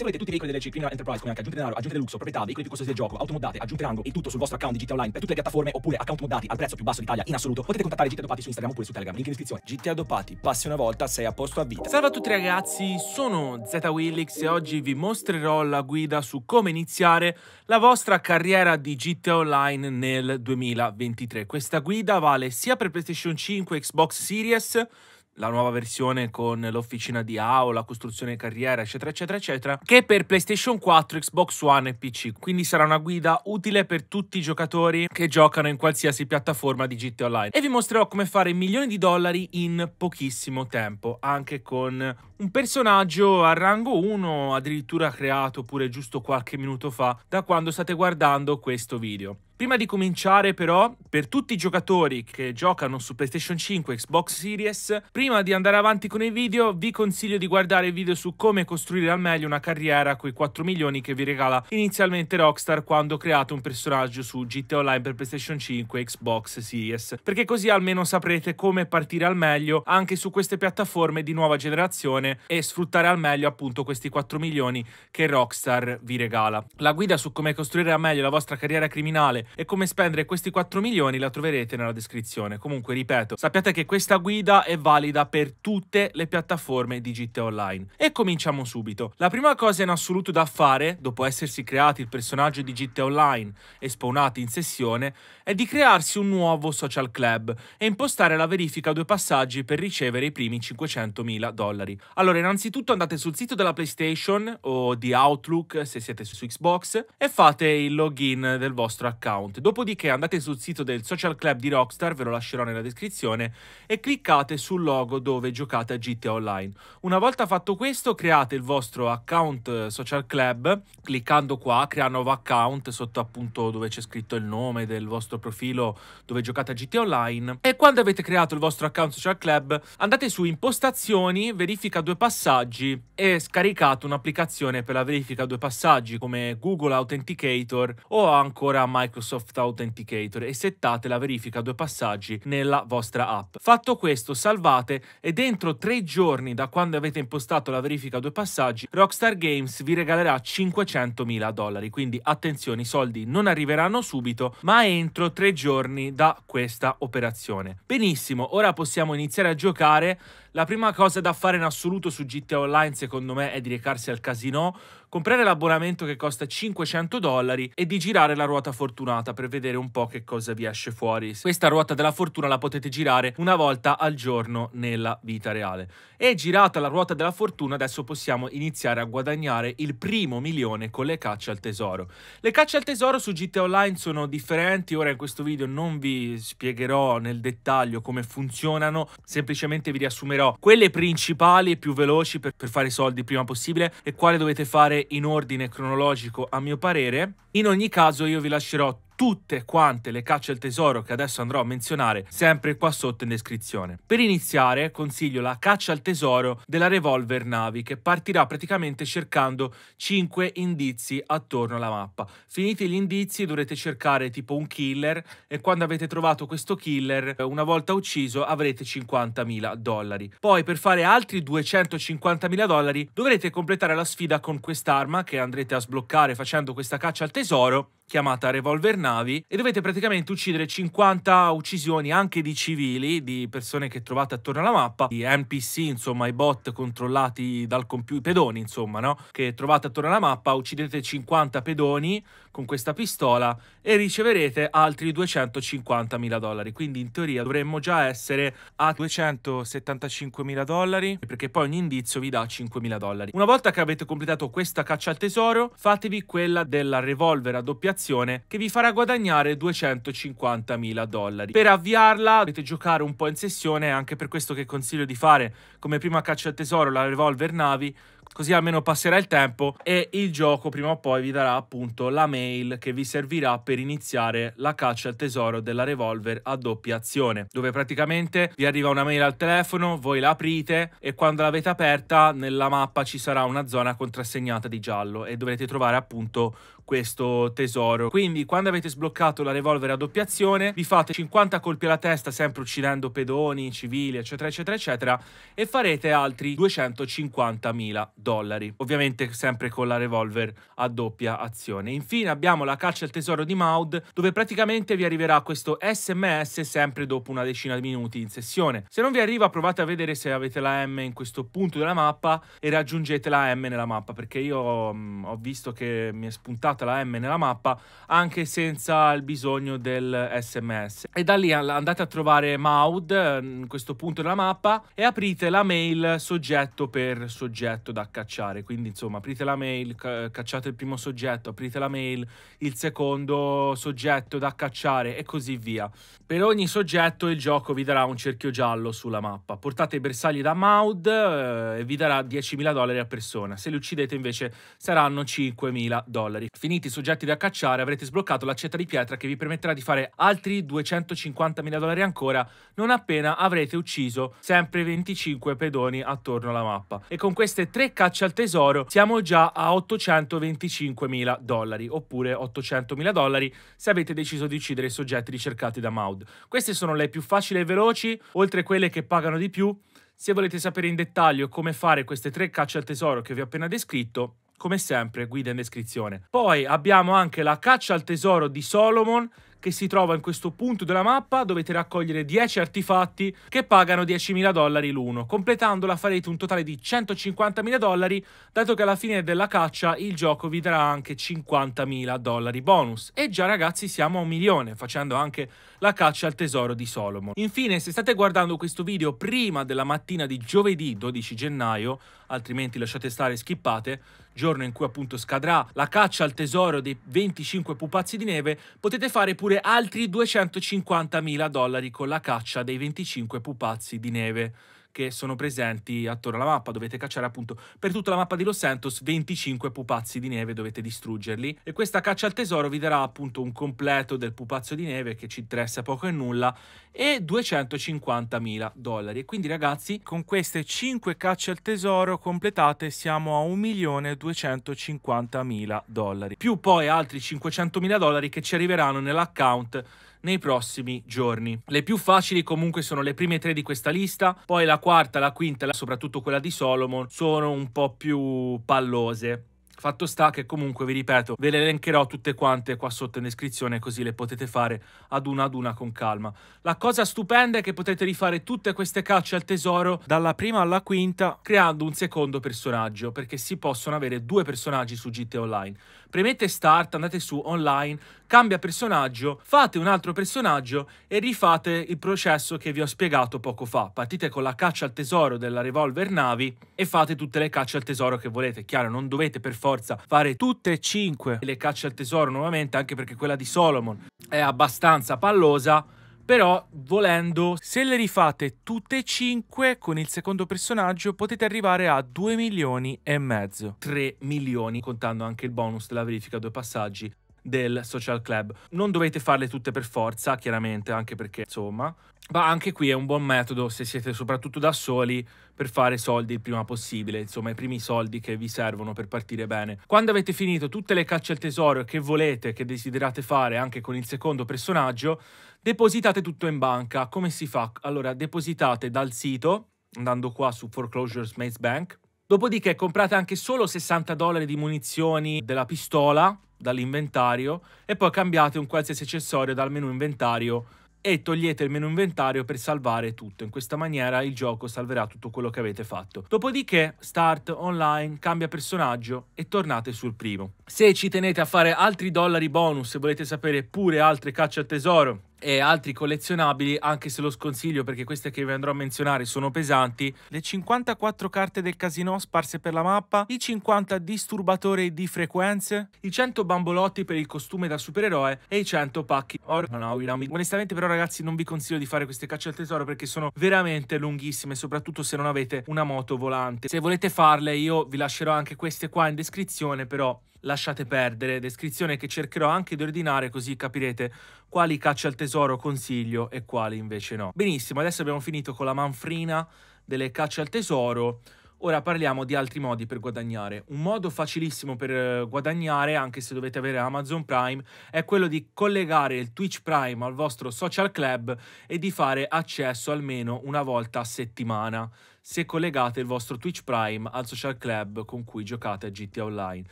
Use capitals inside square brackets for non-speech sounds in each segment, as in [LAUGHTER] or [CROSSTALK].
Se volete tutti i veicoli delle C, Prima Enterprise, come anche aggiunte denaro, aggiunte luxo, proprietà, veicoli più costosi del gioco, automoddate, aggiunte rango, il tutto sul vostro account di GTA Online per tutte le piattaforme oppure account moddati al prezzo più basso d'Italia in assoluto, potete contattare GTA Dopati su Instagram oppure su Telegram, link in descrizione. GTA Dopati, passi una volta, sei a posto a vita. Salve a tutti ragazzi, sono ZWillix e oggi vi mostrerò la guida su come iniziare la vostra carriera di GTA Online nel 2023. Questa guida vale sia per PlayStation 5, Xbox Series, la nuova versione con l'officina di AO, la costruzione carriera, eccetera, eccetera, eccetera, che per PlayStation 4, Xbox One e PC. Quindi sarà una guida utile per tutti i giocatori che giocano in qualsiasi piattaforma di GTA Online. E vi mostrerò come fare milioni di dollari in pochissimo tempo, anche con un personaggio a rango 1, addirittura creato pure giusto qualche minuto fa, da quando state guardando questo video. Prima di cominciare però, per tutti i giocatori che giocano su PlayStation 5 e Xbox Series, prima di andare avanti con i video vi consiglio di guardare il video su come costruire al meglio una carriera coi 4 milioni che vi regala inizialmente Rockstar quando create un personaggio su GTA Online per PlayStation 5 e Xbox Series, perché così almeno saprete come partire al meglio anche su queste piattaforme di nuova generazione e sfruttare al meglio appunto questi 4 milioni che Rockstar vi regala. La guida su come costruire al meglio la vostra carriera criminale e come spendere questi 4 milioni la troverete nella descrizione. Comunque ripeto, sappiate che questa guida è valida per tutte le piattaforme di GTA Online. E cominciamo subito. La prima cosa in assoluto da fare, dopo essersi creati il personaggio di GTA Online e spawnati in sessione, è di crearsi un nuovo social club e impostare la verifica a due passaggi per ricevere i primi 500.000 dollari. Allora, innanzitutto andate sul sito della PlayStation o di Outlook se siete su Xbox e fate il login del vostro account account. Dopodiché andate sul sito del social club di Rockstar, ve lo lascerò nella descrizione, e cliccate sul logo dove giocate a GTA Online. Una volta fatto questo, create il vostro account eh, social club, cliccando qua, crea nuovo account sotto appunto dove c'è scritto il nome del vostro profilo dove giocate a GTA Online. E quando avete creato il vostro account social club, andate su impostazioni, verifica due passaggi e scaricate un'applicazione per la verifica due passaggi come Google Authenticator o ancora Microsoft Microsoft Authenticator e settate la verifica a due passaggi nella vostra app. Fatto questo, salvate e dentro tre giorni da quando avete impostato la verifica a due passaggi, Rockstar Games vi regalerà 500.000 dollari. Quindi attenzione, i soldi non arriveranno subito, ma entro tre giorni da questa operazione. Benissimo, ora possiamo iniziare a giocare la prima cosa da fare in assoluto su GTA Online secondo me è di recarsi al casino, comprare l'abbonamento che costa 500 dollari e di girare la ruota fortunata per vedere un po' che cosa vi esce fuori. Questa ruota della fortuna la potete girare una volta al giorno nella vita reale. E girata la ruota della fortuna adesso possiamo iniziare a guadagnare il primo milione con le cacce al tesoro. Le cacce al tesoro su GTA Online sono differenti, ora in questo video non vi spiegherò nel dettaglio come funzionano, semplicemente vi riassumerò spiegherò quelle principali e più veloci per, per fare i soldi prima possibile e quale dovete fare in ordine cronologico a mio parere in ogni caso io vi lascerò tutte quante le cacce al tesoro che adesso andrò a menzionare sempre qua sotto in descrizione. Per iniziare consiglio la caccia al tesoro della Revolver Navi che partirà praticamente cercando 5 indizi attorno alla mappa. Finiti gli indizi dovrete cercare tipo un killer e quando avete trovato questo killer una volta ucciso avrete 50.000 dollari. Poi per fare altri 250.000 dollari dovrete completare la sfida con quest'arma che andrete a sbloccare facendo questa caccia al tesoro tesoro chiamata Revolver Navi e dovete praticamente uccidere 50 uccisioni anche di civili, di persone che trovate attorno alla mappa, di NPC, insomma i bot controllati dal computer, pedoni insomma, no? Che trovate attorno alla mappa, uccidete 50 pedoni con questa pistola e riceverete altri 250.000 dollari. Quindi in teoria dovremmo già essere a 275.000 dollari perché poi ogni indizio vi dà 5.000 dollari. Una volta che avete completato questa caccia al tesoro fatevi quella della revolver a doppia azione che vi farà guadagnare 250.000 dollari. Per avviarla dovete giocare un po' in sessione anche per questo che consiglio di fare come prima caccia al tesoro la revolver navi così almeno passerà il tempo e il gioco prima o poi vi darà appunto la mail che vi servirà per iniziare la caccia al tesoro della revolver a doppia azione, dove praticamente vi arriva una mail al telefono, voi la aprite e quando l'avete aperta nella mappa ci sarà una zona contrassegnata di giallo e dovrete trovare appunto questo tesoro. Quindi quando avete sbloccato la revolver a doppia azione vi fate 50 colpi alla testa sempre uccidendo pedoni, civili eccetera eccetera eccetera e farete altri 250.000 dollari. Ovviamente sempre con la revolver a doppia azione. Infine abbiamo la caccia al tesoro di Maud dove praticamente vi arriverà questo sms sempre dopo una decina di minuti in sessione. Se non vi arriva provate a vedere se avete la M in questo punto della mappa e raggiungete la M nella mappa perché io mh, mm, ho visto che mi è spuntato spostata la M nella mappa anche senza il bisogno del SMS. E da lì andate a trovare Maud, ehm, in questo punto della mappa, e aprite la mail soggetto per soggetto da cacciare. Quindi insomma aprite la mail, cacciate il primo soggetto, aprite la mail, il secondo soggetto da cacciare e così via. Per ogni soggetto il gioco vi darà un cerchio giallo sulla mappa. Portate i bersagli da Maud eh, e vi darà 10.000 dollari a persona. Se li uccidete invece saranno 5.000 dollari. Finiti i soggetti da cacciare avrete sbloccato l'accetta di pietra che vi permetterà di fare altri 250.000 dollari ancora non appena avrete ucciso sempre 25 pedoni attorno alla mappa. E con queste tre cacce al tesoro siamo già a 825.000 dollari oppure 800.000 dollari se avete deciso di uccidere i soggetti ricercati da Maud. Queste sono le più facili e veloci, oltre quelle che pagano di più. Se volete sapere in dettaglio come fare queste tre cacce al tesoro che vi ho appena descritto, come sempre guida in descrizione. Poi abbiamo anche la caccia al tesoro di Solomon che si trova in questo punto della mappa dovete raccogliere 10 artefatti che pagano 10.000 dollari l'uno. Completandola farete un totale di 150.000 dollari dato che alla fine della caccia il gioco vi darà anche 50.000 dollari bonus. E già ragazzi siamo a un milione facendo anche la caccia al tesoro di Solomon. Infine se state guardando questo video prima della mattina di giovedì 12 gennaio altrimenti lasciate stare e skippate giorno in cui appunto scadrà la caccia al tesoro dei 25 pupazzi di neve, potete fare pure altri 250 mila dollari con la caccia dei 25 pupazzi di neve che sono presenti attorno alla mappa. Dovete cacciare appunto per tutta la mappa di Los Santos 25 pupazzi di neve, dovete distruggerli. E questa caccia al tesoro vi darà appunto un completo del pupazzo di neve che ci interessa poco e nulla e 250.000 dollari. E quindi ragazzi, con queste 5 cacce al tesoro completate siamo a 1.250.000 dollari. Più poi altri 500.000 dollari che ci arriveranno nell'account nei prossimi giorni. Le più facili comunque sono le prime tre di questa lista, poi la quarta, la quinta e soprattutto quella di Solomon sono un po' più pallose. Fatto sta che comunque, vi ripeto, ve le elencherò tutte quante qua sotto in descrizione così le potete fare ad una ad una con calma. La cosa stupenda è che potete rifare tutte queste cacce al tesoro dalla prima alla quinta creando un secondo personaggio perché si possono avere due personaggi su GT Online premete start, andate su online, cambia personaggio, fate un altro personaggio e rifate il processo che vi ho spiegato poco fa. Partite con la caccia al tesoro della revolver navi e fate tutte le cacce al tesoro che volete. Chiaro, non dovete per forza fare tutte e cinque le cacce al tesoro nuovamente, anche perché quella di Solomon è abbastanza pallosa però volendo se le rifate tutte e cinque con il secondo personaggio potete arrivare a 2 milioni e mezzo 3 milioni contando anche il bonus della verifica a due passaggi del social club. Non dovete farle tutte per forza, chiaramente, anche perché insomma, ma anche qui è un buon metodo se siete soprattutto da soli per fare soldi il prima possibile, insomma i primi soldi che vi servono per partire bene. Quando avete finito tutte le cacce al tesoro che volete, che desiderate fare anche con il secondo personaggio, depositate tutto in banca. Come si fa? Allora, depositate dal sito, andando qua su Foreclosures Maze Bank, dopodiché comprate anche solo 60 dollari di munizioni della pistola, dall'inventario e poi cambiate un qualsiasi accessorio dal menu inventario e togliete il menu inventario per salvare tutto. In questa maniera il gioco salverà tutto quello che avete fatto. Dopodiché start online, cambia personaggio e tornate sul primo. Se ci tenete a fare altri dollari bonus e volete sapere pure altre cacce al tesoro e altri collezionabili, anche se lo sconsiglio perché queste che vi andrò a menzionare sono pesanti, le 54 carte del casino sparse per la mappa, i 50 disturbatori di frequenze, i 100 bambolotti per il costume da supereroe e i 100 pacchi organawirami. Onestamente però ragazzi non vi consiglio di fare queste cacce al tesoro perché sono veramente lunghissime, soprattutto se non avete una moto volante. Se volete farle io vi lascerò anche queste qua in descrizione, però lasciate perdere, descrizione che cercherò anche di ordinare così capirete quali caccia al tesoro consiglio e quali invece no. Benissimo, adesso abbiamo finito con la manfrina delle caccia al tesoro. Ora parliamo di altri modi per guadagnare. Un modo facilissimo per eh, guadagnare, anche se dovete avere Amazon Prime, è quello di collegare il Twitch Prime al vostro social club e di fare accesso almeno una volta a settimana se collegate il vostro Twitch Prime al social club con cui giocate a GTA Online.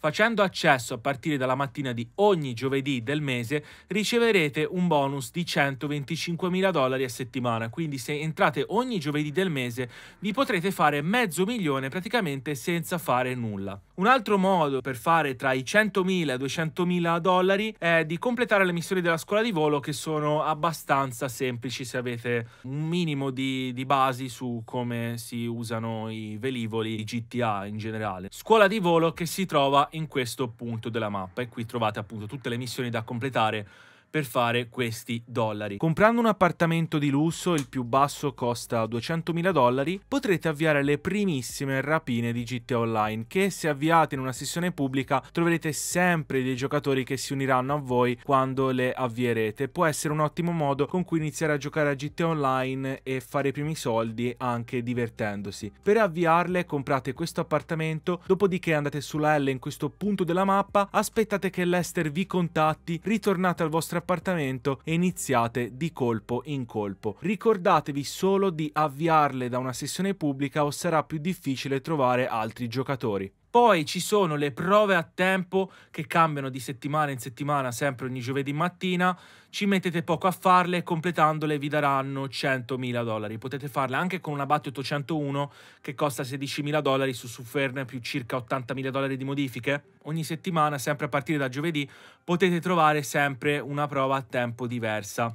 Facendo accesso a partire dalla mattina di ogni giovedì del mese riceverete un bonus di 125.000 dollari a settimana, quindi se entrate ogni giovedì del mese vi potrete fare mezzo milione praticamente senza fare nulla. Un altro modo per fare tra i 100.000 e i 200.000 dollari è di completare le missioni della scuola di volo che sono abbastanza semplici se avete un minimo di, di basi su come si usano i velivoli i GTA in generale. Scuola di volo che si trova in questo punto della mappa e qui trovate appunto tutte le missioni da completare per fare questi dollari. Comprando un appartamento di lusso, il più basso costa 200.000 dollari, potrete avviare le primissime rapine di GTA Online che se avviate in una sessione pubblica troverete sempre dei giocatori che si uniranno a voi quando le avvierete. Può essere un ottimo modo con cui iniziare a giocare a GTA Online e fare i primi soldi anche divertendosi. Per avviarle comprate questo appartamento, dopodiché andate sulla L in questo punto della mappa, aspettate che Lester vi contatti, ritornate al vostro vostro appartamento e iniziate di colpo in colpo. Ricordatevi solo di avviarle da una sessione pubblica o sarà più difficile trovare altri giocatori. Poi ci sono le prove a tempo che cambiano di settimana in settimana, sempre ogni giovedì mattina. Ci mettete poco a farle, completandole vi daranno 100.000 dollari. Potete farle anche con una Batti 801 che costa 16.000 dollari su Sufferna più circa 80.000 dollari di modifiche. Ogni settimana, sempre a partire da giovedì, potete trovare sempre una prova a tempo diversa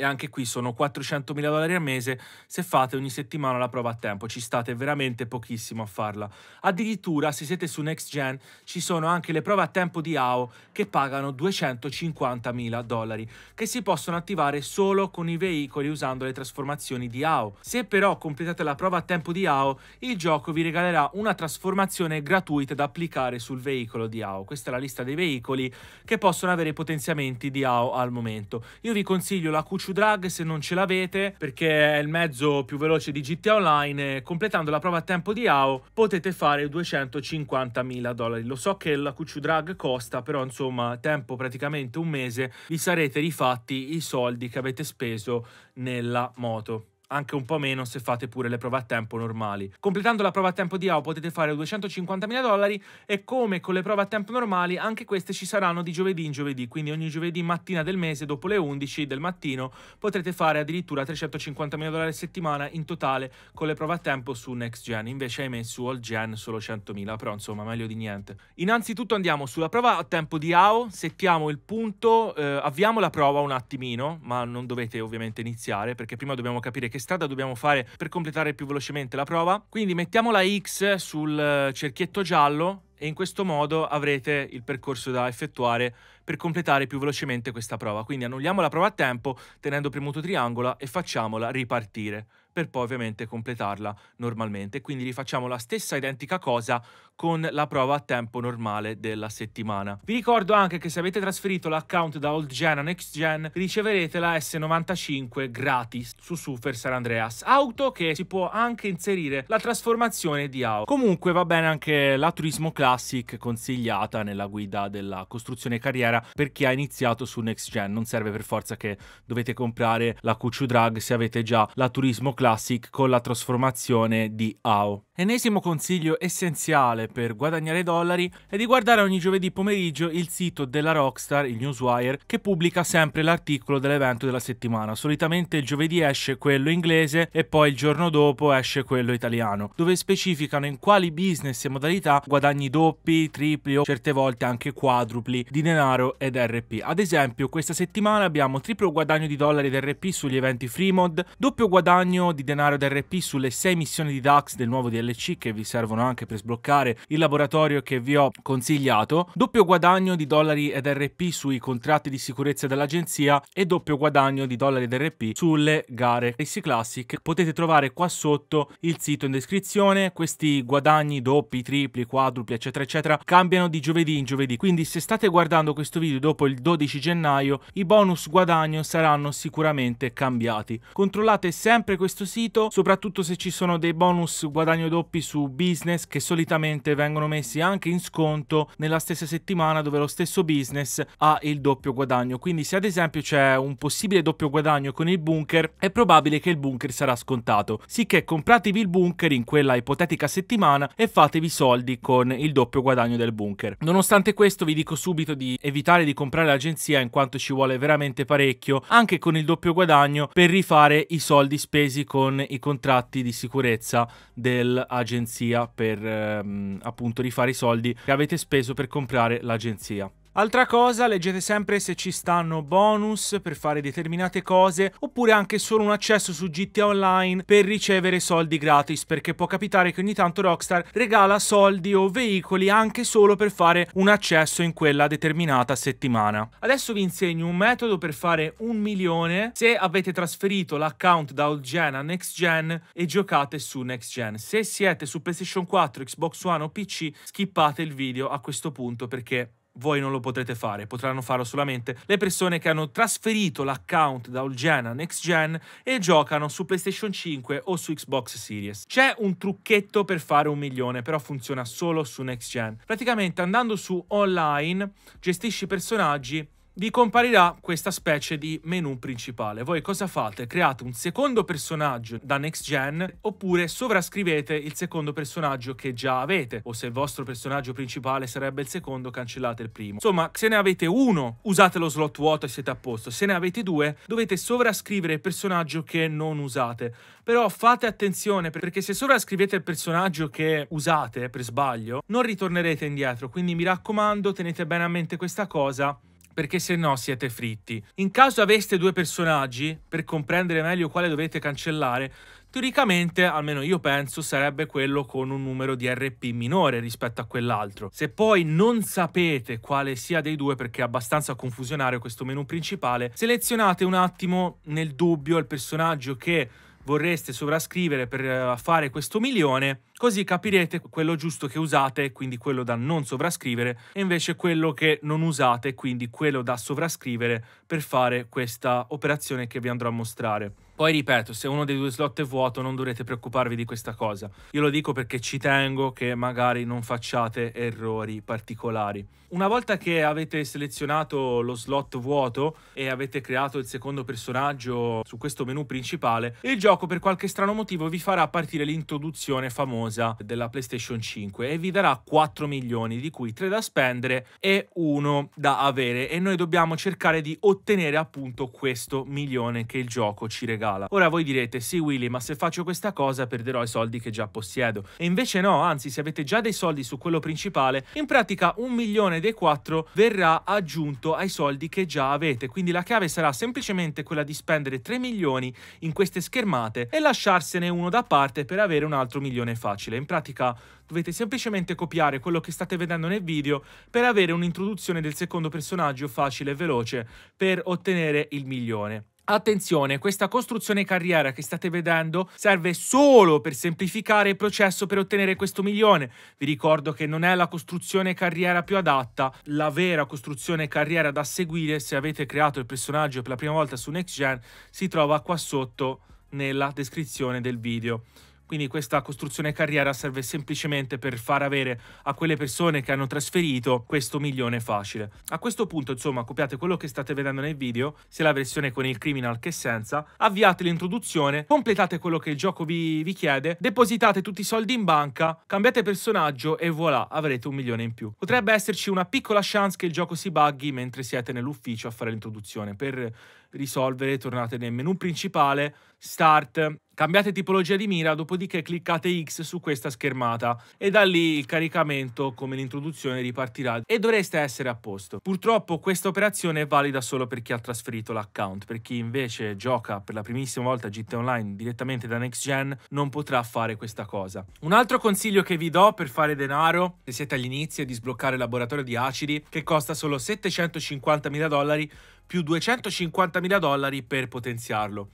e anche qui sono 400.000 dollari al mese se fate ogni settimana la prova a tempo, ci state veramente pochissimo a farla. Addirittura se siete su Next Gen ci sono anche le prove a tempo di AO che pagano 250.000 dollari, che si possono attivare solo con i veicoli usando le trasformazioni di AO. Se però completate la prova a tempo di AO, il gioco vi regalerà una trasformazione gratuita da applicare sul veicolo di AO. Questa è la lista dei veicoli che possono avere potenziamenti di AO al momento. Io vi consiglio la cucina Shoe Drag se non ce l'avete perché è il mezzo più veloce di GTA Online completando la prova a tempo di AO potete fare 250.000 dollari. Lo so che la Shoe Drag costa però insomma tempo praticamente un mese vi sarete rifatti i soldi che avete speso nella moto anche un po' meno se fate pure le prove a tempo normali. Completando la prova a tempo di AO potete fare 250.000 dollari e come con le prove a tempo normali anche queste ci saranno di giovedì in giovedì, quindi ogni giovedì mattina del mese dopo le 11 del mattino potrete fare addirittura 350.000 dollari a settimana in totale con le prove a tempo su Next Gen, invece ahimè su All Gen solo 100.000, però insomma meglio di niente. Innanzitutto andiamo sulla prova a tempo di AO, settiamo il punto, eh, avviamo la prova un attimino, ma non dovete ovviamente iniziare perché prima dobbiamo capire che che strada dobbiamo fare per completare più velocemente la prova. Quindi mettiamo la X sul eh, cerchietto giallo e in questo modo avrete il percorso da effettuare per completare più velocemente questa prova. Quindi annulliamo la prova a tempo tenendo premuto triangola e facciamola ripartire per poi ovviamente completarla normalmente. Quindi rifacciamo la stessa identica cosa con la prova a tempo normale della settimana. Vi ricordo anche che se avete trasferito l'account da old gen a next gen riceverete la S95 gratis su Super San Andreas, auto che si può anche inserire la trasformazione di auto. Comunque va bene anche la Turismo Classic consigliata nella guida della costruzione carriera cara per chi ha iniziato su next gen. Non serve per forza che dovete comprare la QQ Drag se avete già la Turismo Classic con la trasformazione di AO. Enesimo consiglio essenziale per guadagnare dollari è di guardare ogni giovedì pomeriggio il sito della Rockstar, il Newswire, che pubblica sempre l'articolo dell'evento della settimana. Solitamente il giovedì esce quello inglese e poi il giorno dopo esce quello italiano, dove specificano in quali business e modalità guadagni doppi, tripli o certe volte anche quadrupli di denaro ed RP. Ad esempio, questa settimana abbiamo triplo guadagno di dollari ed RP sugli eventi Freemod, doppio guadagno di denaro ed RP sulle 6 missioni di DAX del nuovo DL DLC che vi servono anche per sbloccare il laboratorio che vi ho consigliato, doppio guadagno di dollari ed RP sui contratti di sicurezza dell'agenzia e doppio guadagno di dollari ed RP sulle gare Racing Classic. Potete trovare qua sotto il sito in descrizione, questi guadagni doppi, tripli, quadrupli eccetera eccetera cambiano di giovedì in giovedì, quindi se state guardando questo video dopo il 12 gennaio i bonus guadagno saranno sicuramente cambiati. Controllate sempre questo sito, soprattutto se ci sono dei bonus guadagno doppi sviluppi su business che solitamente vengono messi anche in sconto nella stessa settimana dove lo stesso business ha il doppio guadagno. Quindi se ad esempio c'è un possibile doppio guadagno con il bunker, è probabile che il bunker sarà scontato. Sicché compratevi il bunker in quella ipotetica settimana e fatevi soldi con il doppio guadagno del bunker. Nonostante questo vi dico subito di evitare di comprare l'agenzia in quanto ci vuole veramente parecchio, anche con il doppio guadagno per rifare i soldi spesi con i contratti di sicurezza del agenzia per ehm, appunto rifare i soldi che avete speso per comprare l'agenzia. Altra cosa, leggete sempre se ci stanno bonus per fare determinate cose oppure anche solo un accesso su GTA Online per ricevere soldi gratis perché può capitare che ogni tanto Rockstar regala soldi o veicoli anche solo per fare un accesso in quella determinata settimana. Adesso vi insegno un metodo per fare un milione se avete trasferito l'account da old gen a next gen e giocate su next gen. Se siete su PlayStation 4, Xbox One o PC skippate il video a questo punto perché voi non lo potrete fare, potranno farlo solamente le persone che hanno trasferito l'account da old gen a next gen e giocano su PlayStation 5 o su Xbox Series. C'è un trucchetto per fare un milione, però funziona solo su next gen. Praticamente andando su online gestisci personaggi vi comparirà questa specie di menu principale. Voi cosa fate? Create un secondo personaggio da next gen oppure sovrascrivete il secondo personaggio che già avete o se il vostro personaggio principale sarebbe il secondo cancellate il primo. Insomma se ne avete uno usate lo slot vuoto e siete a posto, se ne avete due dovete sovrascrivere il personaggio che non usate. Però fate attenzione perché se sovrascrivete il personaggio che usate per sbaglio non ritornerete indietro quindi mi raccomando tenete bene a mente questa cosa perché se no siete fritti. In caso aveste due personaggi, per comprendere meglio quale dovete cancellare, Teoricamente, almeno io penso, sarebbe quello con un numero di RP minore rispetto a quell'altro. Se poi non sapete quale sia dei due perché è abbastanza confusionario questo menu principale, selezionate un attimo nel dubbio il personaggio che vorreste sovrascrivere per eh, fare questo milione Così capirete quello giusto che usate, quindi quello da non sovrascrivere, e invece quello che non usate, quindi quello da sovrascrivere per fare questa operazione che vi andrò a mostrare. Poi ripeto, se uno dei due slot è vuoto non dovrete preoccuparvi di questa cosa. Io lo dico perché ci tengo che magari non facciate errori particolari. Una volta che avete selezionato lo slot vuoto e avete creato il secondo personaggio su questo menu principale, il gioco per qualche strano motivo vi farà partire l'introduzione famosa famosa della PlayStation 5 e vi darà 4 milioni, di cui 3 da spendere e 1 da avere e noi dobbiamo cercare di ottenere appunto questo milione che il gioco ci regala. Ora voi direte sì Willy ma se faccio questa cosa perderò i soldi che già possiedo e invece no anzi se avete già dei soldi su quello principale in pratica un milione dei 4 verrà aggiunto ai soldi che già avete quindi la chiave sarà semplicemente quella di spendere 3 milioni in queste schermate e lasciarsene uno da parte per avere un altro milione facile facile, in pratica dovete semplicemente copiare quello che state vedendo nel video per avere un'introduzione del secondo personaggio facile e veloce per ottenere il milione. Attenzione, questa costruzione carriera che state vedendo serve solo per semplificare il processo per ottenere questo milione. Vi ricordo che non è la costruzione carriera più adatta, la vera costruzione carriera da seguire se avete creato il personaggio per la prima volta su Next Gen si trova qua sotto nella descrizione del video. Quindi questa costruzione carriera serve semplicemente per far avere a quelle persone che hanno trasferito questo milione facile. A questo punto, insomma, copiate quello che state vedendo nel video, sia la versione con il criminal che senza, avviate l'introduzione, completate quello che il gioco vi, vi chiede, depositate tutti i soldi in banca, cambiate personaggio e voilà, avrete un milione in più. Potrebbe esserci una piccola chance che il gioco si buggy mentre siete nell'ufficio a fare l'introduzione. Per risolvere tornate nel menu principale, start, Cambiate tipologia di mira, dopodiché cliccate X su questa schermata e da lì il caricamento, come l'introduzione, ripartirà e dovreste essere a posto. Purtroppo questa operazione è valida solo per chi ha trasferito l'account, per chi invece gioca per la primissima volta GT Online direttamente da Next Gen non potrà fare questa cosa. Un altro consiglio che vi do per fare denaro, se siete agli inizi, è di sbloccare il laboratorio di acidi che costa solo 750.000 dollari più 250.000 dollari per potenziarlo.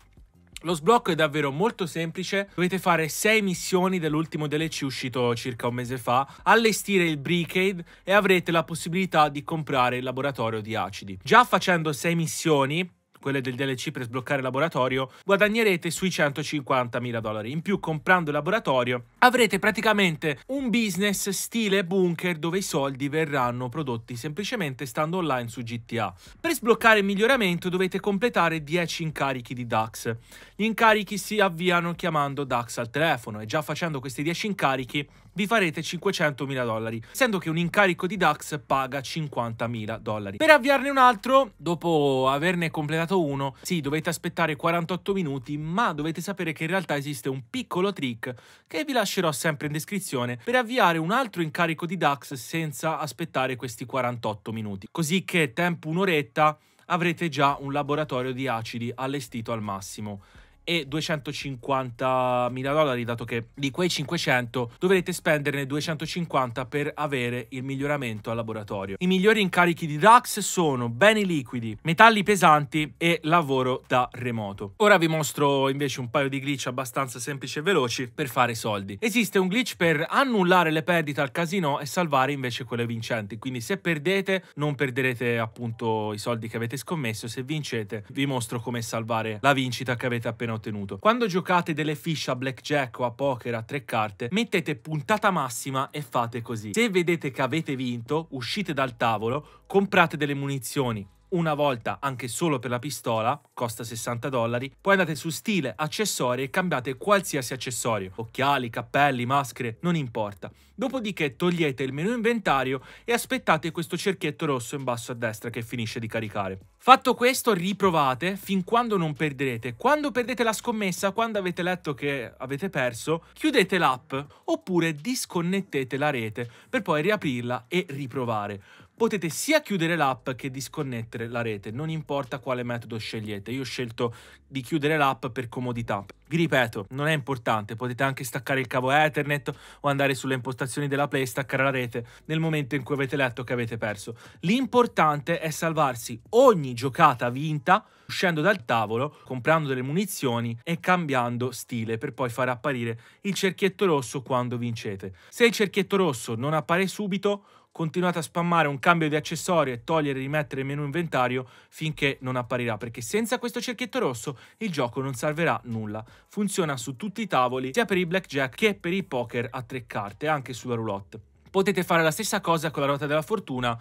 Lo sblocco è davvero molto semplice, dovete fare 6 missioni dell'ultimo DLC uscito circa un mese fa, allestire il Bricade e avrete la possibilità di comprare il laboratorio di acidi. Già facendo 6 missioni quelle del DLC per sbloccare il laboratorio, guadagnerete sui 150.000 dollari. In più, comprando il laboratorio, avrete praticamente un business stile bunker dove i soldi verranno prodotti semplicemente stando online su GTA. Per sbloccare il miglioramento dovete completare 10 incarichi di DAX. Gli incarichi si avviano chiamando DAX al telefono e già facendo questi 10 incarichi vi farete 500.000 dollari, essendo che un incarico di DAX paga 50.000 dollari. Per avviarne un altro, dopo averne completato uno, sì, dovete aspettare 48 minuti, ma dovete sapere che in realtà esiste un piccolo trick che vi lascerò sempre in descrizione per avviare un altro incarico di DAX senza aspettare questi 48 minuti. Così che tempo un'oretta avrete già un laboratorio di acidi allestito al massimo e 250.000 dollari, dato che di quei 500 dovrete spenderne 250 per avere il miglioramento al laboratorio. I migliori incarichi di DAX sono beni liquidi, metalli pesanti e lavoro da remoto. Ora vi mostro invece un paio di glitch abbastanza semplici e veloci per fare soldi. Esiste un glitch per annullare le perdite al casino e salvare invece quelle vincenti, quindi se perdete non perderete appunto i soldi che avete scommesso, se vincete vi mostro come salvare la vincita che avete appena ottenuto. Quando giocate delle fiche a blackjack o a poker a tre carte, mettete puntata massima e fate così. Se vedete che avete vinto, uscite dal tavolo, comprate delle munizioni, una volta anche solo per la pistola, costa 60 dollari, poi andate su stile, accessori e cambiate qualsiasi accessorio, occhiali, cappelli, maschere, non importa. Dopodiché togliete il menu inventario e aspettate questo cerchietto rosso in basso a destra che finisce di caricare. Fatto questo riprovate fin quando non perderete. Quando perdete la scommessa, quando avete letto che avete perso, chiudete l'app oppure disconnettete la rete per poi riaprirla e riprovare potete sia chiudere l'app che disconnettere la rete, non importa quale metodo scegliete. Io ho scelto di chiudere l'app per comodità. Vi ripeto, non è importante, potete anche staccare il cavo Ethernet o andare sulle impostazioni della Play e staccare la rete nel momento in cui avete letto che avete perso. L'importante è salvarsi ogni giocata vinta uscendo dal tavolo, comprando delle munizioni e cambiando stile per poi far apparire il cerchietto rosso quando vincete. Se il cerchietto rosso non appare subito, continuate a spammare un cambio di accessorio e togliere e rimettere il menu inventario finché non apparirà, perché senza questo cerchietto rosso il gioco non salverà nulla. Funziona su tutti i tavoli, sia per i blackjack che per i poker a tre carte, anche sulla roulotte. Potete fare la stessa cosa con la ruota della fortuna,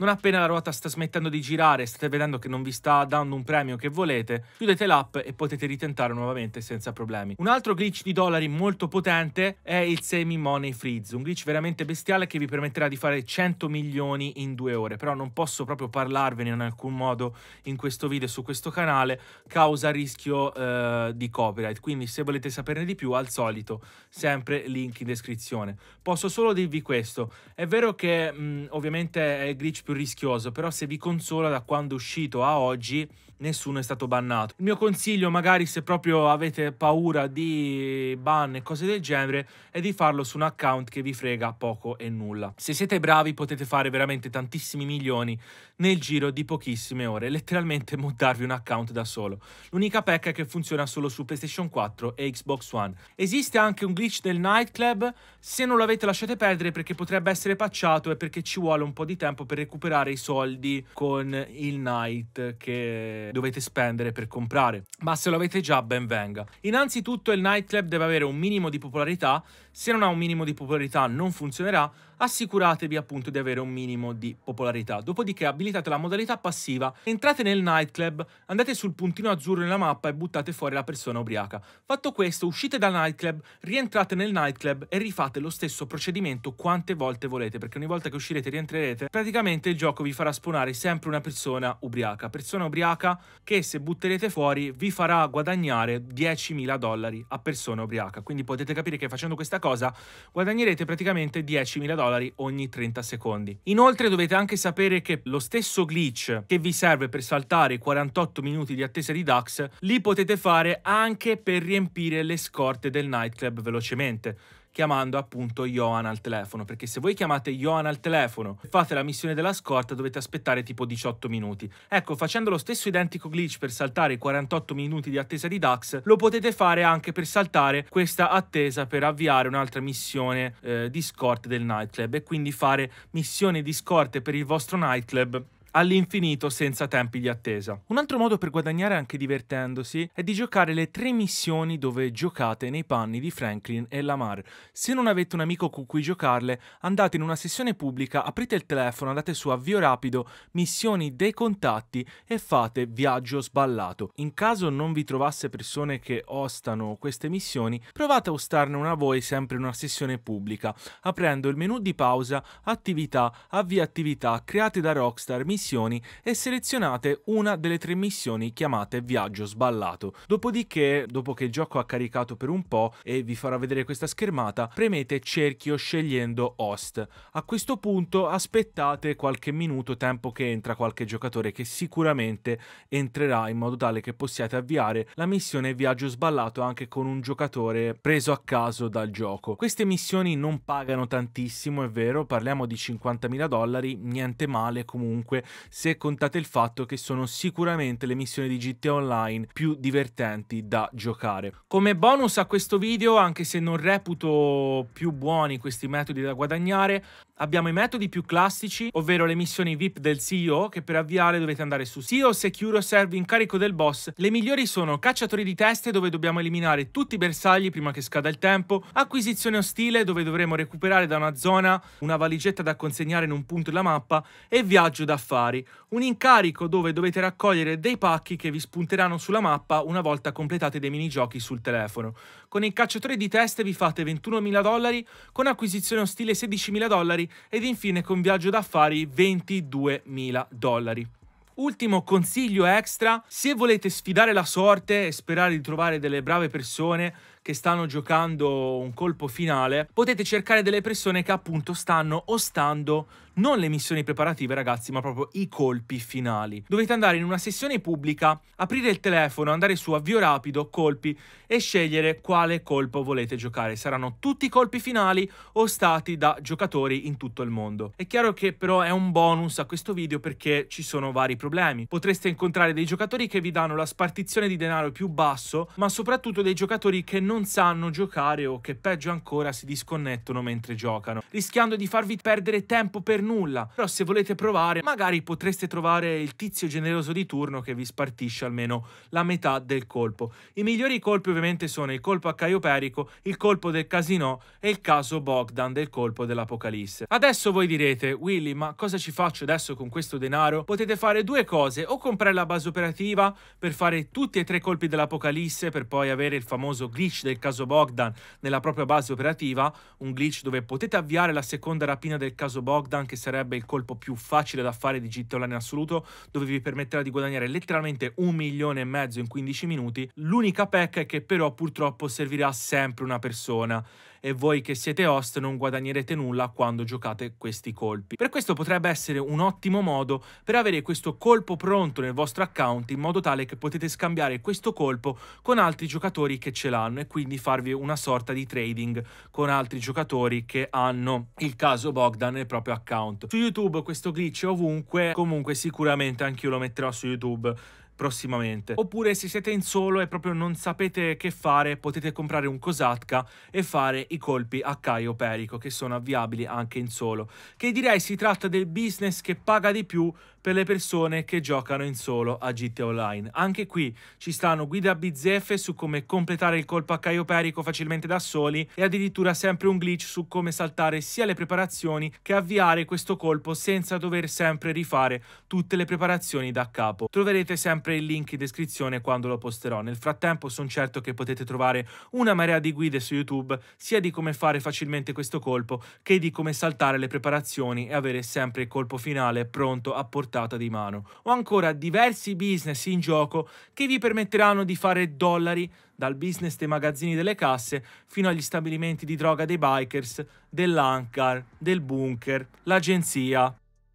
non appena la ruota sta smettendo di girare e state vedendo che non vi sta dando un premio che volete, chiudete l'app e potete ritentare nuovamente senza problemi. Un altro glitch di dollari molto potente è il Semi Money Freeze, un glitch veramente bestiale che vi permetterà di fare 100 milioni in due ore, però non posso proprio parlarvene in alcun modo in questo video su questo canale, causa rischio eh, di copyright, quindi se volete saperne di più al solito sempre link in descrizione. Posso solo dirvi questo, è vero che mh, mm, ovviamente è il glitch più rischioso, però se vi consola da quando è uscito a oggi nessuno è stato bannato. Il mio consiglio magari se proprio avete paura di ban e cose del genere è di farlo su un account che vi frega poco e nulla. Se siete bravi potete fare veramente tantissimi milioni nel giro di pochissime ore, letteralmente [LAUGHS] montarvi un account da solo. L'unica pecca è che funziona solo su PlayStation 4 e Xbox One. Esiste anche un glitch del nightclub, se non lo avete lasciate perdere perché potrebbe essere patchato e perché ci vuole un po' di tempo per recuperare i soldi con il night che dovete spendere per comprare. Ma se lo avete già, ben venga. Innanzitutto il nightclub deve avere un minimo di popolarità, se non ha un minimo di popolarità non funzionerà, assicuratevi appunto di avere un minimo di popolarità. Dopodiché abilitate abilitate la modalità passiva. Entrate nel nightclub, andate sul puntino azzurro nella mappa e buttate fuori la persona ubriaca. Fatto questo, uscite dal nightclub, rientrate nel nightclub e rifate lo stesso procedimento quante volte volete, perché ogni volta che uscirete e rientrerete, praticamente il gioco vi farà spawnare sempre una persona ubriaca. Persona ubriaca che se butterete fuori vi farà guadagnare 10.000 dollari a persona ubriaca. Quindi potete capire che facendo questa cosa guadagnerete praticamente 10.000 dollari ogni 30 secondi. Inoltre dovete anche sapere che lo stesso stesso glitch che vi serve per saltare i 48 minuti di attesa di DAX, li potete fare anche per riempire le scorte del nightclub velocemente chiamando appunto Johan al telefono, perché se voi chiamate Johan al telefono e fate la missione della scorta dovete aspettare tipo 18 minuti. Ecco, facendo lo stesso identico glitch per saltare i 48 minuti di attesa di Dax, lo potete fare anche per saltare questa attesa per avviare un'altra missione eh, di scorta del nightclub e quindi fare missione di scorte per il vostro nightclub all'infinito senza tempi di attesa. Un altro modo per guadagnare anche divertendosi è di giocare le tre missioni dove giocate nei panni di Franklin e Lamar. Se non avete un amico con cui giocarle, andate in una sessione pubblica, aprite il telefono, andate su avvio rapido, missioni dei contatti e fate viaggio sballato. In caso non vi trovasse persone che ostano queste missioni, provate a ostarne una voi sempre in una sessione pubblica, aprendo il menu di pausa, attività, avvia attività, create da Rockstar, missioni missioni e selezionate una delle tre missioni chiamate Viaggio Sballato. Dopodiché, dopo che il gioco ha caricato per un po' e vi farà vedere questa schermata, premete cerchio scegliendo Host. A questo punto aspettate qualche minuto tempo che entra qualche giocatore che sicuramente entrerà in modo tale che possiate avviare la missione Viaggio Sballato anche con un giocatore preso a caso dal gioco. Queste missioni non pagano tantissimo, è vero, parliamo di 50.000 dollari, niente male comunque, se contate il fatto che sono sicuramente le missioni di GTA Online più divertenti da giocare. Come bonus a questo video, anche se non reputo più buoni questi metodi da guadagnare, Abbiamo i metodi più classici, ovvero le missioni VIP del CEO, che per avviare dovete andare su CEO Secure Serve in carico del boss. Le migliori sono cacciatori di teste, dove dobbiamo eliminare tutti i bersagli prima che scada il tempo, acquisizione ostile, dove dovremo recuperare da una zona una valigetta da consegnare in un punto della mappa, e viaggio d'affari, un incarico dove dovete raccogliere dei pacchi che vi spunteranno sulla mappa una volta completate dei minigiochi sul telefono. Con il cacciatore di teste vi fate 21.000 dollari, con acquisizione ostile 16.000 dollari ed infine con viaggio d'affari 22.000 dollari. Ultimo consiglio extra, se volete sfidare la sorte e sperare di trovare delle brave persone che stanno giocando un colpo finale, potete cercare delle persone che appunto stanno ostando non le missioni preparative ragazzi, ma proprio i colpi finali. Dovete andare in una sessione pubblica, aprire il telefono, andare su avvio rapido, colpi e scegliere quale colpo volete giocare. Saranno tutti colpi finali o stati da giocatori in tutto il mondo. È chiaro che però è un bonus a questo video perché ci sono vari problemi. Potreste incontrare dei giocatori che vi danno la spartizione di denaro più basso, ma soprattutto dei giocatori che non sanno giocare o che peggio ancora si disconnettono mentre giocano, rischiando di farvi perdere tempo per nulla. Però se volete provare, magari potreste trovare il tizio generoso di turno che vi spartisce almeno la metà del colpo. I migliori colpi ovviamente sono il colpo a Caio Perico, il colpo del Casino e il caso Bogdan del colpo dell'Apocalisse. Adesso voi direte, Willy, ma cosa ci faccio adesso con questo denaro? Potete fare due cose, o comprare la base operativa per fare tutti e tre i colpi dell'Apocalisse per poi avere il famoso glitch del caso Bogdan nella propria base operativa, un glitch dove potete avviare la seconda rapina del caso Bogdan che sarebbe il colpo più facile da fare di GT Online in assoluto, dove vi permetterà di guadagnare letteralmente un milione e mezzo in 15 minuti. L'unica pecca è che però purtroppo servirà sempre una persona e voi che siete host non guadagnerete nulla quando giocate questi colpi. Per questo potrebbe essere un ottimo modo per avere questo colpo pronto nel vostro account in modo tale che potete scambiare questo colpo con altri giocatori che ce l'hanno e quindi farvi una sorta di trading con altri giocatori che hanno il caso Bogdan nel proprio account. Su YouTube questo glitch è ovunque, comunque sicuramente anch'io lo metterò su YouTube prossimamente. Oppure se siete in solo e proprio non sapete che fare, potete comprare un Kosatka e fare i colpi a Caio Perico, che sono avviabili anche in solo. Che direi si tratta del business che paga di più, per le persone che giocano in solo a GT Online. Anche qui ci stanno guide a bizzeffe su come completare il colpo a Caio Perico facilmente da soli e addirittura sempre un glitch su come saltare sia le preparazioni che avviare questo colpo senza dover sempre rifare tutte le preparazioni da capo. Troverete sempre il link in descrizione quando lo posterò. Nel frattempo sono certo che potete trovare una marea di guide su YouTube sia di come fare facilmente questo colpo che di come saltare le preparazioni e avere sempre il colpo finale pronto a portare portata di mano Ho ancora diversi business in gioco che vi permetteranno di fare dollari dal business dei magazzini delle casse fino agli stabilimenti di droga dei bikers, dell'hangar, del bunker, l'agenzia,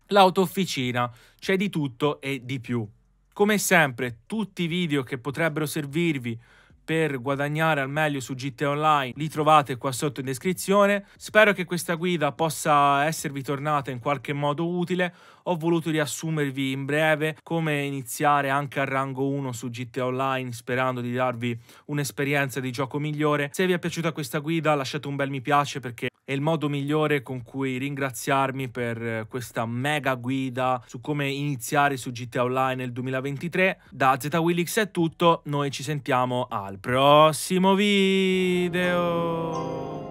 l'autofficina, c'è di tutto e di più. Come sempre, tutti i video che potrebbero servirvi per guadagnare al meglio su GT Online li trovate qua sotto in descrizione. Spero che questa guida possa esservi tornata in qualche modo utile ho voluto riassumervi in breve come iniziare anche al rango 1 su GTA Online sperando di darvi un'esperienza di gioco migliore. Se vi è piaciuta questa guida lasciate un bel mi piace perché è il modo migliore con cui ringraziarmi per eh, questa mega guida su come iniziare su GTA Online nel 2023. Da ZWillix è tutto, noi ci sentiamo al prossimo video!